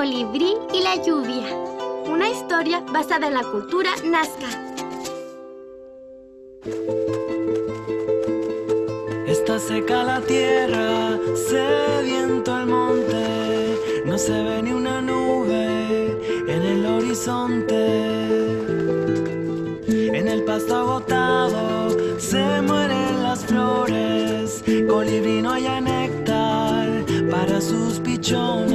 colibrí y la lluvia. Una historia basada en la cultura nazca. Está seca la tierra, se viento el monte, no se ve ni una nube en el horizonte. En el pasto agotado se mueren las flores, colibrí no hay néctar para sus pichones.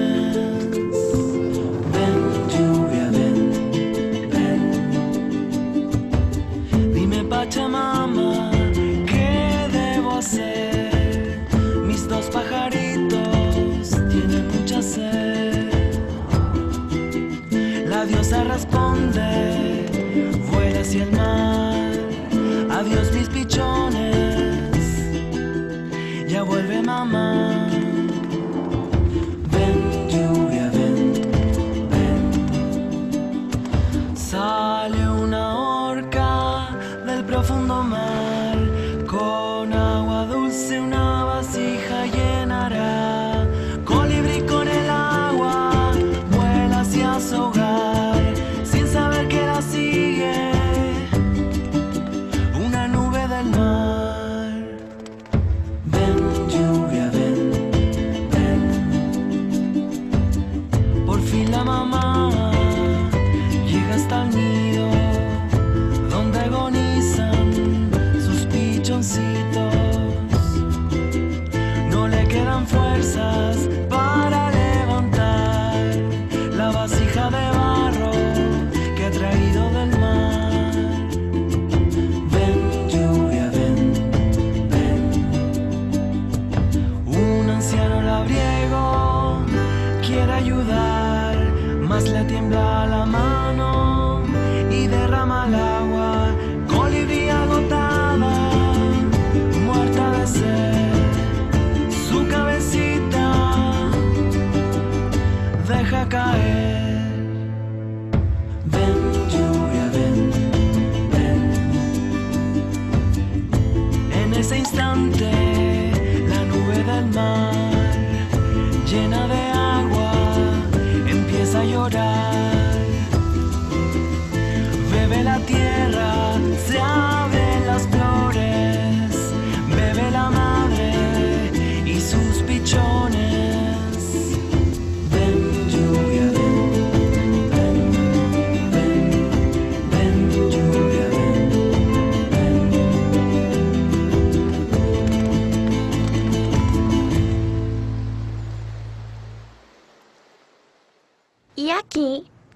Vuelve hacia el mar. Adiós mis pichones, ya vuelve mamá.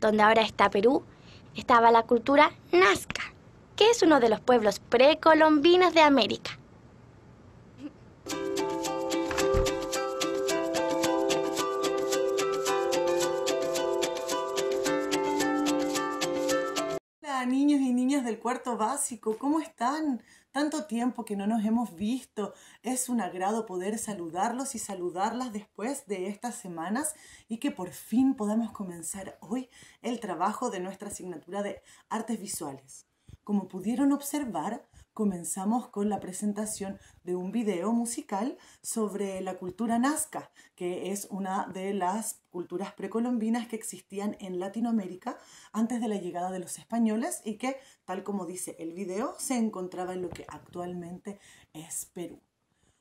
donde ahora está Perú, estaba la cultura nazca, que es uno de los pueblos precolombinos de América. Hola niños y niñas del cuarto básico, ¿cómo están? Tanto tiempo que no nos hemos visto. Es un agrado poder saludarlos y saludarlas después de estas semanas y que por fin podamos comenzar hoy el trabajo de nuestra asignatura de artes visuales. Como pudieron observar, comenzamos con la presentación de un video musical sobre la cultura nazca, que es una de las culturas precolombinas que existían en Latinoamérica antes de la llegada de los españoles y que, tal como dice el video, se encontraba en lo que actualmente es Perú.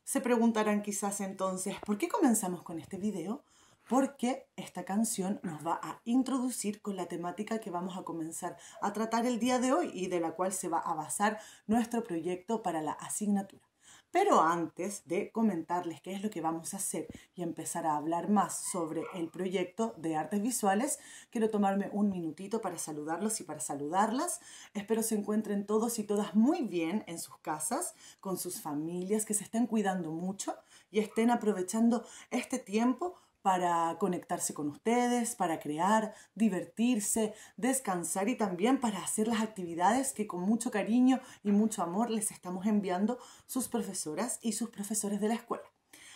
Se preguntarán quizás entonces, ¿por qué comenzamos con este video? porque esta canción nos va a introducir con la temática que vamos a comenzar a tratar el día de hoy y de la cual se va a basar nuestro proyecto para la asignatura. Pero antes de comentarles qué es lo que vamos a hacer y empezar a hablar más sobre el proyecto de artes visuales, quiero tomarme un minutito para saludarlos y para saludarlas. Espero se encuentren todos y todas muy bien en sus casas, con sus familias, que se estén cuidando mucho y estén aprovechando este tiempo para conectarse con ustedes, para crear, divertirse, descansar y también para hacer las actividades que con mucho cariño y mucho amor les estamos enviando sus profesoras y sus profesores de la escuela.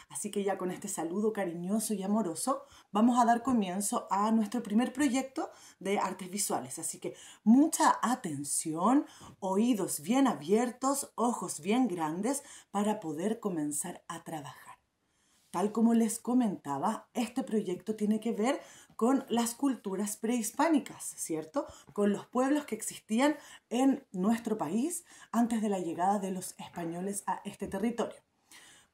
Así que ya con este saludo cariñoso y amoroso vamos a dar comienzo a nuestro primer proyecto de artes visuales. Así que mucha atención, oídos bien abiertos, ojos bien grandes para poder comenzar a trabajar. Tal como les comentaba, este proyecto tiene que ver con las culturas prehispánicas, ¿cierto? Con los pueblos que existían en nuestro país antes de la llegada de los españoles a este territorio.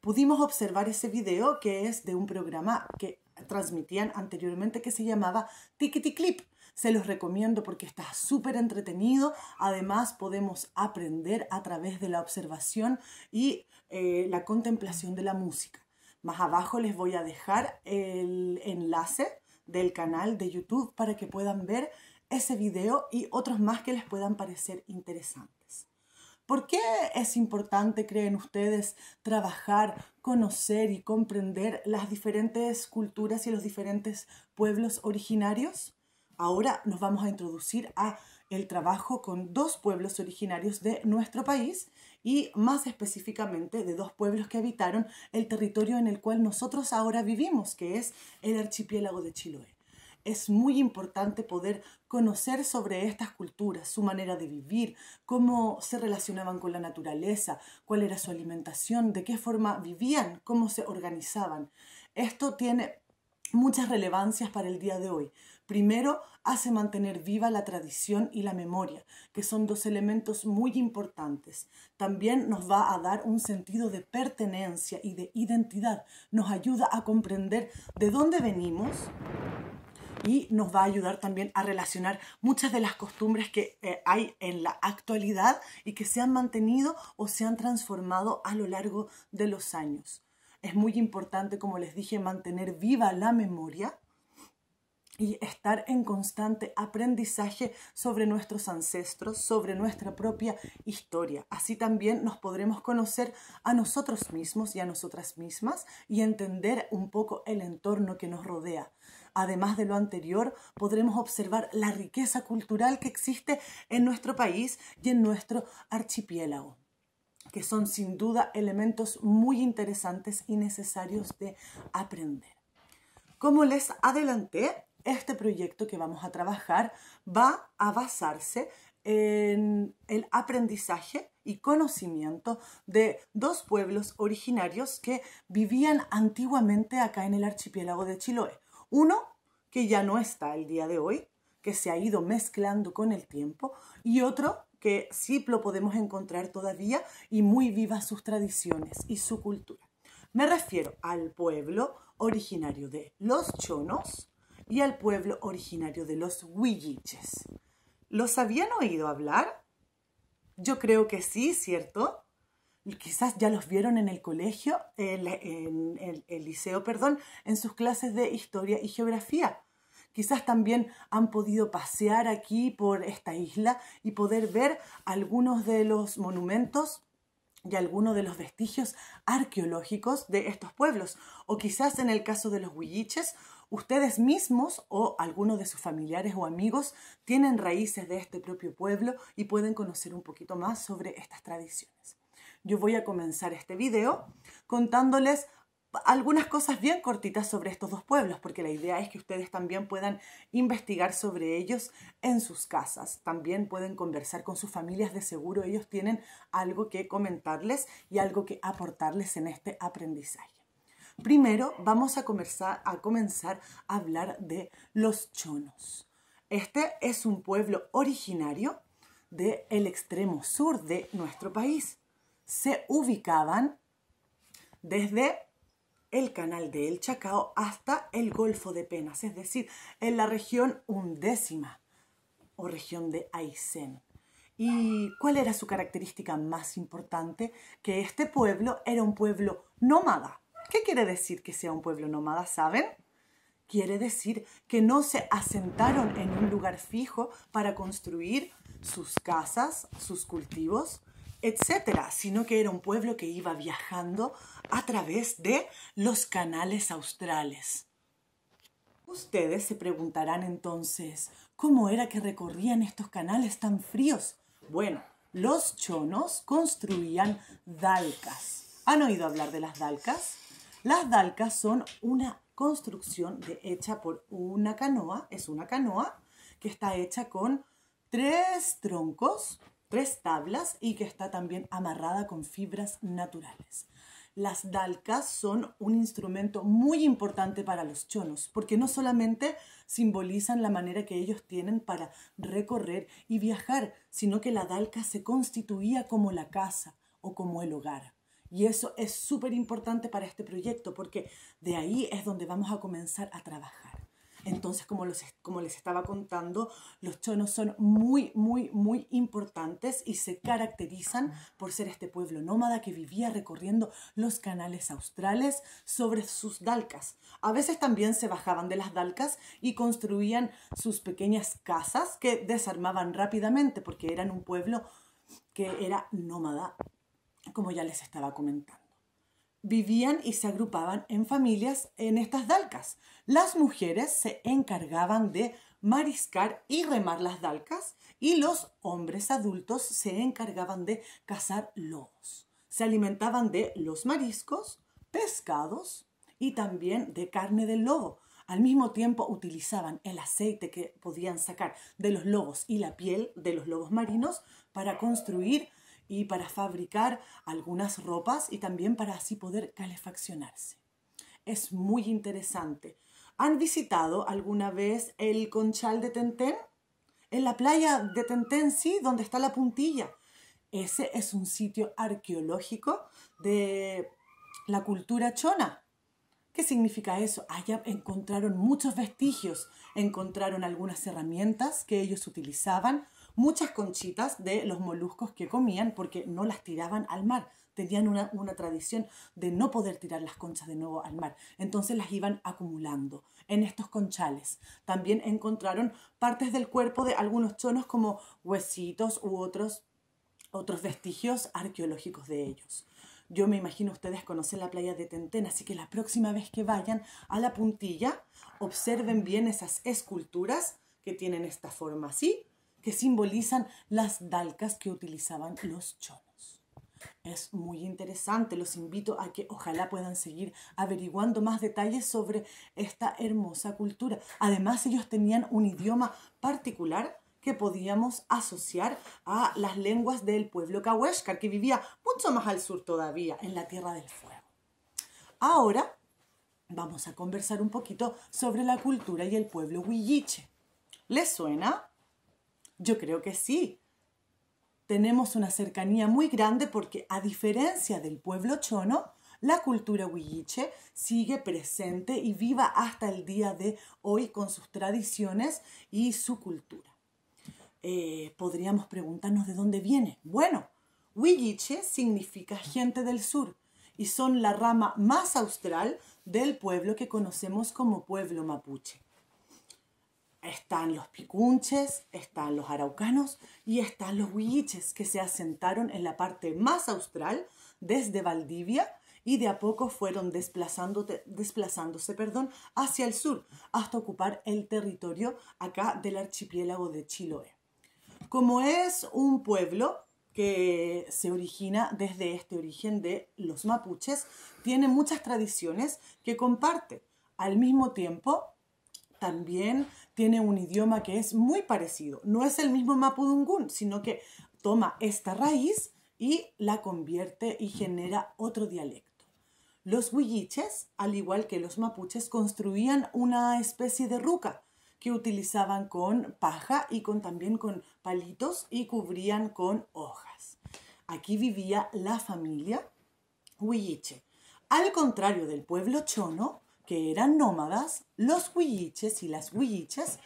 Pudimos observar ese video que es de un programa que transmitían anteriormente que se llamaba Tikiti Clip. Se los recomiendo porque está súper entretenido. Además podemos aprender a través de la observación y eh, la contemplación de la música. Más abajo les voy a dejar el enlace del canal de YouTube para que puedan ver ese video y otros más que les puedan parecer interesantes. ¿Por qué es importante, creen ustedes, trabajar, conocer y comprender las diferentes culturas y los diferentes pueblos originarios? Ahora nos vamos a introducir a el trabajo con dos pueblos originarios de nuestro país y más específicamente de dos pueblos que habitaron el territorio en el cual nosotros ahora vivimos, que es el archipiélago de Chiloé. Es muy importante poder conocer sobre estas culturas, su manera de vivir, cómo se relacionaban con la naturaleza, cuál era su alimentación, de qué forma vivían, cómo se organizaban. Esto tiene muchas relevancias para el día de hoy, Primero, hace mantener viva la tradición y la memoria, que son dos elementos muy importantes. También nos va a dar un sentido de pertenencia y de identidad. Nos ayuda a comprender de dónde venimos y nos va a ayudar también a relacionar muchas de las costumbres que eh, hay en la actualidad y que se han mantenido o se han transformado a lo largo de los años. Es muy importante, como les dije, mantener viva la memoria y estar en constante aprendizaje sobre nuestros ancestros, sobre nuestra propia historia. Así también nos podremos conocer a nosotros mismos y a nosotras mismas y entender un poco el entorno que nos rodea. Además de lo anterior, podremos observar la riqueza cultural que existe en nuestro país y en nuestro archipiélago que son sin duda elementos muy interesantes y necesarios de aprender. Como les adelanté, este proyecto que vamos a trabajar va a basarse en el aprendizaje y conocimiento de dos pueblos originarios que vivían antiguamente acá en el archipiélago de Chiloé. Uno que ya no está el día de hoy, que se ha ido mezclando con el tiempo, y otro que sí lo podemos encontrar todavía y muy viva sus tradiciones y su cultura. Me refiero al pueblo originario de los chonos, y al pueblo originario de los huilliches. ¿Los habían oído hablar? Yo creo que sí, ¿cierto? Quizás ya los vieron en el colegio, en, el liceo, perdón, en sus clases de historia y geografía. Quizás también han podido pasear aquí por esta isla y poder ver algunos de los monumentos y algunos de los vestigios arqueológicos de estos pueblos. O quizás en el caso de los huilliches Ustedes mismos o algunos de sus familiares o amigos tienen raíces de este propio pueblo y pueden conocer un poquito más sobre estas tradiciones. Yo voy a comenzar este video contándoles algunas cosas bien cortitas sobre estos dos pueblos, porque la idea es que ustedes también puedan investigar sobre ellos en sus casas. También pueden conversar con sus familias, de seguro ellos tienen algo que comentarles y algo que aportarles en este aprendizaje. Primero vamos a comenzar, a hablar de los chonos. Este es un pueblo originario del extremo sur de nuestro país. Se ubicaban desde el canal del Chacao hasta el Golfo de Penas, es decir, en la región undécima o región de Aysén. ¿Y cuál era su característica más importante? Que este pueblo era un pueblo nómada, ¿Qué quiere decir que sea un pueblo nómada? ¿Saben? Quiere decir que no se asentaron en un lugar fijo para construir sus casas, sus cultivos, etcétera, sino que era un pueblo que iba viajando a través de los canales australes. Ustedes se preguntarán entonces, ¿cómo era que recorrían estos canales tan fríos? Bueno, los chonos construían dalcas. ¿Han oído hablar de las dalcas? Las dalcas son una construcción de, hecha por una canoa, es una canoa que está hecha con tres troncos, tres tablas y que está también amarrada con fibras naturales. Las dalcas son un instrumento muy importante para los chonos, porque no solamente simbolizan la manera que ellos tienen para recorrer y viajar, sino que la dalca se constituía como la casa o como el hogar. Y eso es súper importante para este proyecto porque de ahí es donde vamos a comenzar a trabajar. Entonces, como, como les estaba contando, los chonos son muy, muy, muy importantes y se caracterizan por ser este pueblo nómada que vivía recorriendo los canales australes sobre sus dalcas. A veces también se bajaban de las dalcas y construían sus pequeñas casas que desarmaban rápidamente porque eran un pueblo que era nómada como ya les estaba comentando. Vivían y se agrupaban en familias en estas dalcas. Las mujeres se encargaban de mariscar y remar las dalcas y los hombres adultos se encargaban de cazar lobos. Se alimentaban de los mariscos, pescados y también de carne del lobo. Al mismo tiempo utilizaban el aceite que podían sacar de los lobos y la piel de los lobos marinos para construir y para fabricar algunas ropas y también para así poder calefaccionarse. Es muy interesante. ¿Han visitado alguna vez el conchal de Tentén? En la playa de Tentén, sí, donde está la puntilla. Ese es un sitio arqueológico de la cultura chona. ¿Qué significa eso? Allá encontraron muchos vestigios, encontraron algunas herramientas que ellos utilizaban, muchas conchitas de los moluscos que comían porque no las tiraban al mar. Tenían una, tradición de no poder tirar las conchas de nuevo al mar. Entonces las iban acumulando en estos conchales. También encontraron partes del cuerpo de algunos chonos como huesitos u otros, otros vestigios arqueológicos de ellos. Yo me imagino ustedes conocen la playa de Tentén, así que la próxima vez que vayan a la puntilla, observen bien esas esculturas que tienen esta forma así que simbolizan las dalcas que utilizaban los chonos. Es muy interesante, los invito a que ojalá puedan seguir averiguando más detalles sobre esta hermosa cultura. Además, ellos tenían un idioma particular que podíamos asociar a las lenguas del pueblo Cahuéscar, que vivía mucho más al sur todavía, en la Tierra del Fuego. Ahora vamos a conversar un poquito sobre la cultura y el pueblo huilliche. ¿Les suena? Yo creo que sí. Tenemos una cercanía muy grande porque a diferencia del pueblo chono, la cultura huilliche sigue presente y viva hasta el día de hoy con sus tradiciones y su cultura. Eh, podríamos preguntarnos de dónde viene. Bueno, huilliche significa gente del sur y son la rama más austral del pueblo que conocemos como pueblo mapuche. Están los picunches, están los araucanos y están los huilliches que se asentaron en la parte más austral desde Valdivia y de a poco fueron desplazándose perdón, hacia el sur hasta ocupar el territorio acá del archipiélago de Chiloé. Como es un pueblo que se origina desde este origen de los mapuches, tiene muchas tradiciones que comparte. Al mismo tiempo, también tiene un idioma que es muy parecido. No es el mismo mapudungún, sino que toma esta raíz y la convierte y genera otro dialecto. Los huilliches, al igual que los mapuches, construían una especie de ruca que utilizaban con paja y con, también con palitos y cubrían con hojas. Aquí vivía la familia huilliche. Al contrario del pueblo chono, que eran nómadas, los huilliches y las huilliches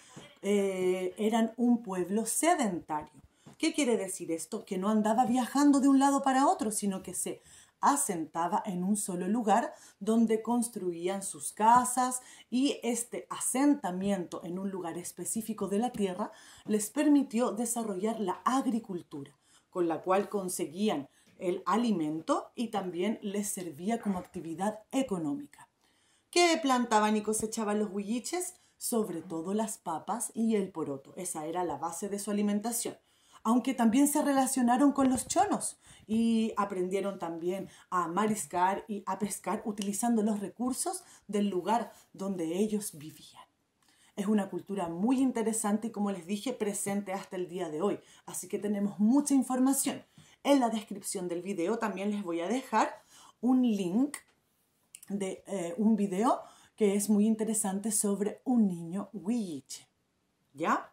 eh, eran un pueblo sedentario. ¿Qué quiere decir esto? Que no andaba viajando de un lado para otro, sino que se asentaba en un solo lugar donde construían sus casas y este asentamiento en un lugar específico de la tierra les permitió desarrollar la agricultura, con la cual conseguían el alimento y también les servía como actividad económica. ¿Qué plantaban y cosechaban los huilliches, sobre todo las papas y el poroto. Esa era la base de su alimentación. Aunque también se relacionaron con los chonos y aprendieron también a mariscar y a pescar utilizando los recursos del lugar donde ellos vivían. Es una cultura muy interesante y como les dije, presente hasta el día de hoy. Así que tenemos mucha información. En la descripción del video también les voy a dejar un link de eh, un video que es muy interesante sobre un niño huilliche. ¿Ya?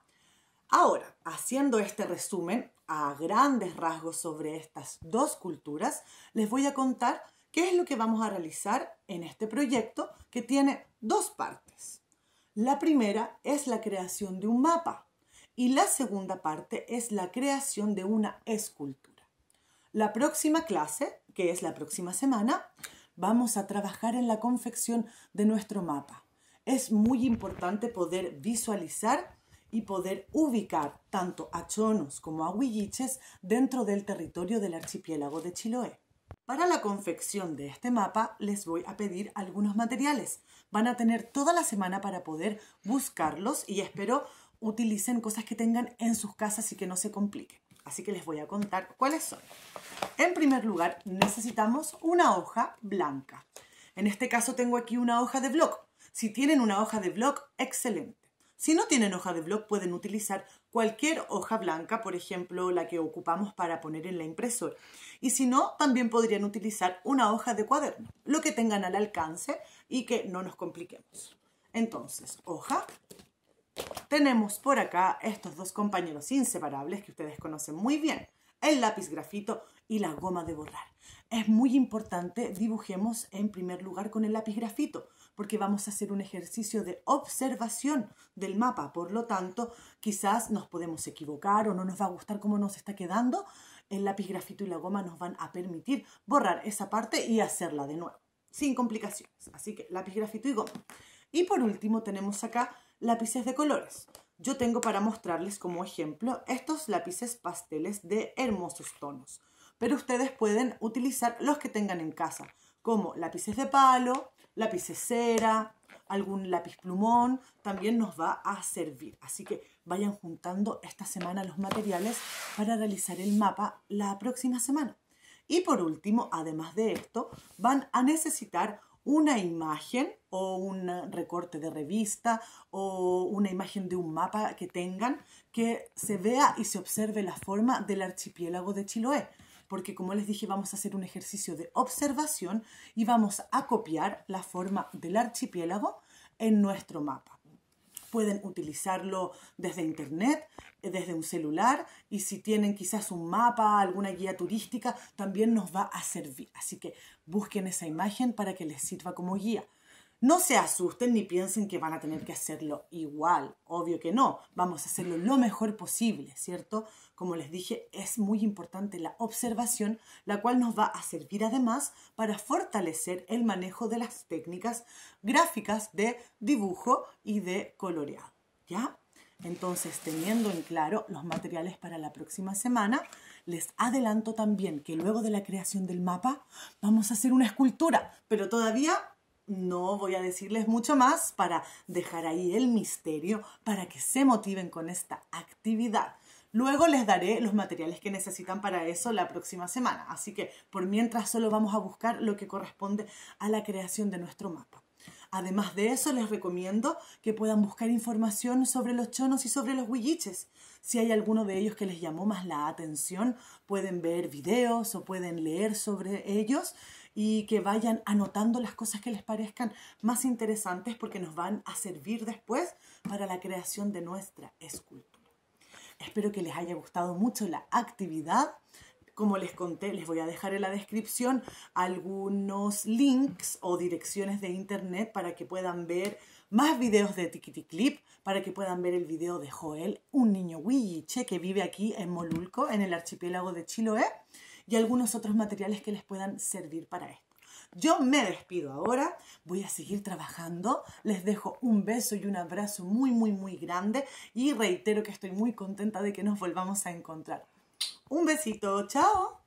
Ahora, haciendo este resumen a grandes rasgos sobre estas dos culturas, les voy a contar qué es lo que vamos a realizar en este proyecto que tiene dos partes. La primera es la creación de un mapa y la segunda parte es la creación de una escultura. La próxima clase, que es la próxima semana, vamos a trabajar en la confección de nuestro mapa. Es muy importante poder visualizar y poder ubicar tanto a chonos como a huilliches dentro del territorio del archipiélago de Chiloé. Para la confección de este mapa les voy a pedir algunos materiales. Van a tener toda la semana para poder buscarlos y espero utilicen cosas que tengan en sus casas y que no se compliquen. Así que les voy a contar cuáles son. En primer lugar, necesitamos una hoja blanca. En este caso tengo aquí una hoja de blog. Si tienen una hoja de blog, excelente. Si no tienen hoja de blog, pueden utilizar cualquier hoja blanca, por ejemplo, la que ocupamos para poner en la impresora. Y si no, también podrían utilizar una hoja de cuaderno, lo que tengan al alcance y que no nos compliquemos. Entonces, hoja, tenemos por acá estos dos compañeros inseparables que ustedes conocen muy bien, el lápiz grafito y la goma de borrar. Es muy importante dibujemos en primer lugar con el lápiz grafito, porque vamos a hacer un ejercicio de observación del mapa. Por lo tanto, quizás nos podemos equivocar o no nos va a gustar cómo nos está quedando. El lápiz grafito y la goma nos van a permitir borrar esa parte y hacerla de nuevo, sin complicaciones. Así que lápiz grafito y goma. Y por último tenemos acá lápices de colores. Yo tengo para mostrarles como ejemplo estos lápices pasteles de hermosos tonos, pero ustedes pueden utilizar los que tengan en casa, como lápices de palo, lápices cera, algún lápiz plumón, también nos va a servir. Así que vayan juntando esta semana los materiales para realizar el mapa la próxima semana. Y por último, además de esto, van a necesitar una imagen o un recorte de revista o una imagen de un mapa que tengan que se vea y se observe la forma del archipiélago de Chiloé. Porque como les dije, vamos a hacer un ejercicio de observación y vamos a copiar la forma del archipiélago en nuestro mapa pueden utilizarlo desde internet, eh, desde un celular y si tienen quizás un mapa, alguna guía turística, también nos va a servir. Así que busquen esa imagen para que les sirva como guía. No se asusten ni piensen que van a tener que hacerlo igual, obvio que no, vamos a hacerlo lo mejor posible, ¿cierto? Como les dije, es muy importante la observación, la cual nos va a servir además para fortalecer el manejo de las técnicas gráficas de dibujo y de coloreado, ¿ya? Entonces, teniendo en claro los materiales para la próxima semana, les adelanto también que luego de la creación del mapa vamos a hacer una escultura, pero todavía no voy a decirles mucho más para dejar ahí el misterio, para que se motiven con esta actividad. Luego les daré los materiales que necesitan para eso la próxima semana. Así que por mientras solo vamos a buscar lo que corresponde a la creación de nuestro mapa. Además de eso, les recomiendo que puedan buscar información sobre los chonos y sobre los huilliches. Si hay alguno de ellos que les llamó más la atención, pueden ver videos o pueden leer sobre ellos y que vayan anotando las cosas que les parezcan más interesantes porque nos van a servir después para la creación de nuestra escultura. Espero que les haya gustado mucho la actividad. Como les conté, les voy a dejar en la descripción algunos links o direcciones de internet para que puedan ver más videos de Tikiti Clip, para que puedan ver el video de Joel, un niño huilliche que vive aquí en Molulco, en el archipiélago de Chiloé y algunos otros materiales que les puedan servir para esto. Yo me despido ahora, voy a seguir trabajando, les dejo un beso y un abrazo muy, muy, muy grande y reitero que estoy muy contenta de que nos volvamos a encontrar. Un besito, chao.